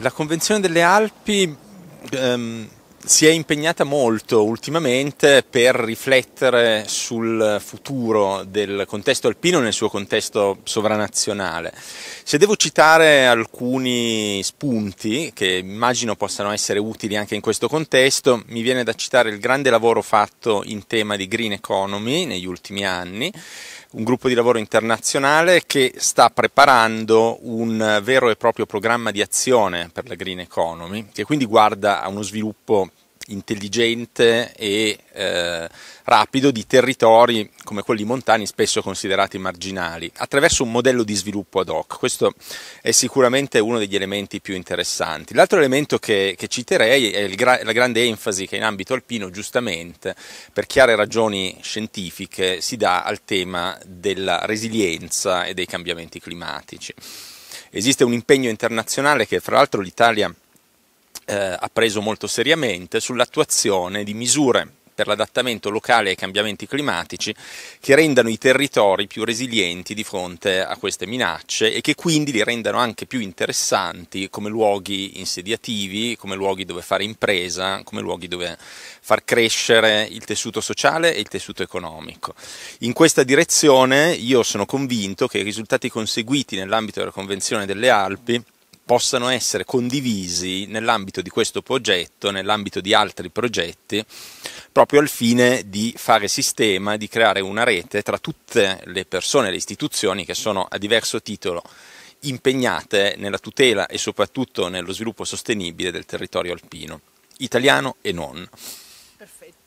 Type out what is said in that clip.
La Convenzione delle Alpi ehm, si è impegnata molto ultimamente per riflettere sul futuro del contesto alpino nel suo contesto sovranazionale. Se devo citare alcuni spunti che immagino possano essere utili anche in questo contesto, mi viene da citare il grande lavoro fatto in tema di green economy negli ultimi anni un gruppo di lavoro internazionale che sta preparando un vero e proprio programma di azione per la green economy, che quindi guarda a uno sviluppo intelligente e eh, rapido di territori come quelli montani spesso considerati marginali, attraverso un modello di sviluppo ad hoc. Questo è sicuramente uno degli elementi più interessanti. L'altro elemento che, che citerei è gra- la grande enfasi che in ambito alpino, giustamente, per chiare ragioni scientifiche, si dà al tema della resilienza e dei cambiamenti climatici. Esiste un impegno internazionale che fra l'altro l'Italia eh, ha preso molto seriamente sull'attuazione di misure per l'adattamento locale ai cambiamenti climatici che rendano i territori più resilienti di fronte a queste minacce e che quindi li rendano anche più interessanti come luoghi insediativi, come luoghi dove fare impresa, come luoghi dove far crescere il tessuto sociale e il tessuto economico. In questa direzione io sono convinto che i risultati conseguiti nell'ambito della Convenzione delle Alpi possano essere condivisi nell'ambito di questo progetto, nell'ambito di altri progetti, proprio al fine di fare sistema, di creare una rete tra tutte le persone e le istituzioni che sono a diverso titolo impegnate nella tutela e soprattutto nello sviluppo sostenibile del territorio alpino, italiano e non. Perfetto.